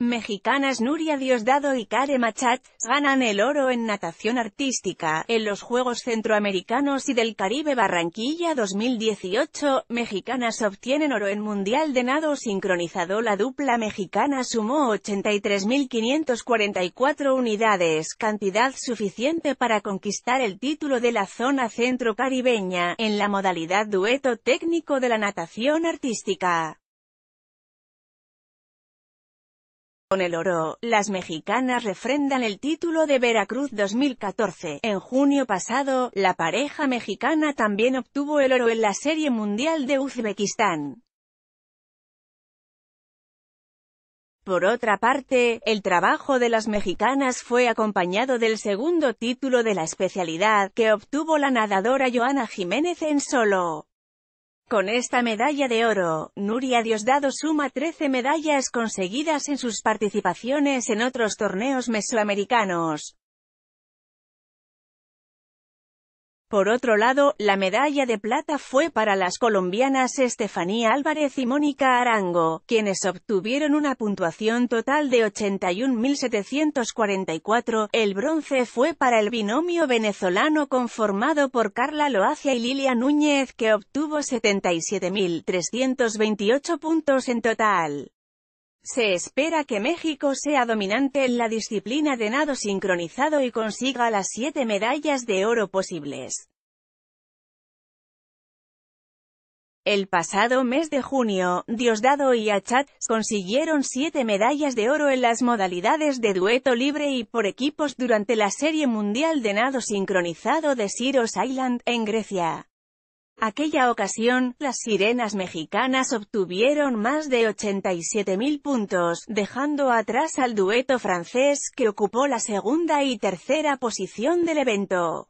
Mexicanas Nuria Diosdado y Care Machat, ganan el oro en natación artística, en los Juegos Centroamericanos y del Caribe Barranquilla 2018, mexicanas obtienen oro en Mundial de Nado sincronizado la dupla mexicana sumó 83.544 unidades, cantidad suficiente para conquistar el título de la zona centro caribeña, en la modalidad dueto técnico de la natación artística. Con el oro, las mexicanas refrendan el título de Veracruz 2014. En junio pasado, la pareja mexicana también obtuvo el oro en la Serie Mundial de Uzbekistán. Por otra parte, el trabajo de las mexicanas fue acompañado del segundo título de la especialidad, que obtuvo la nadadora Joana Jiménez en solo. Con esta medalla de oro, Nuria Diosdado suma 13 medallas conseguidas en sus participaciones en otros torneos mesoamericanos. Por otro lado, la medalla de plata fue para las colombianas Estefanía Álvarez y Mónica Arango, quienes obtuvieron una puntuación total de 81.744. El bronce fue para el binomio venezolano conformado por Carla Loacia y Lilia Núñez, que obtuvo 77.328 puntos en total. Se espera que México sea dominante en la disciplina de nado sincronizado y consiga las siete medallas de oro posibles. El pasado mes de junio, Diosdado y Achat consiguieron siete medallas de oro en las modalidades de dueto libre y por equipos durante la Serie Mundial de Nado Sincronizado de Siros Island, en Grecia. Aquella ocasión, las sirenas mexicanas obtuvieron más de 87.000 puntos, dejando atrás al dueto francés que ocupó la segunda y tercera posición del evento.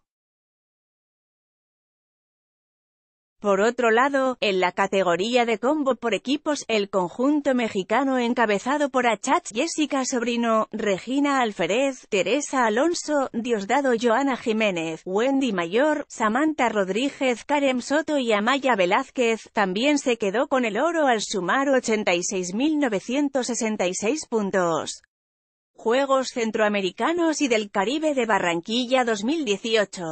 Por otro lado, en la categoría de combo por equipos, el conjunto mexicano encabezado por Achach, Jessica Sobrino, Regina Alférez, Teresa Alonso, Diosdado Joana Jiménez, Wendy Mayor, Samantha Rodríguez, Karen Soto y Amaya Velázquez, también se quedó con el oro al sumar 86.966 puntos. Juegos Centroamericanos y del Caribe de Barranquilla 2018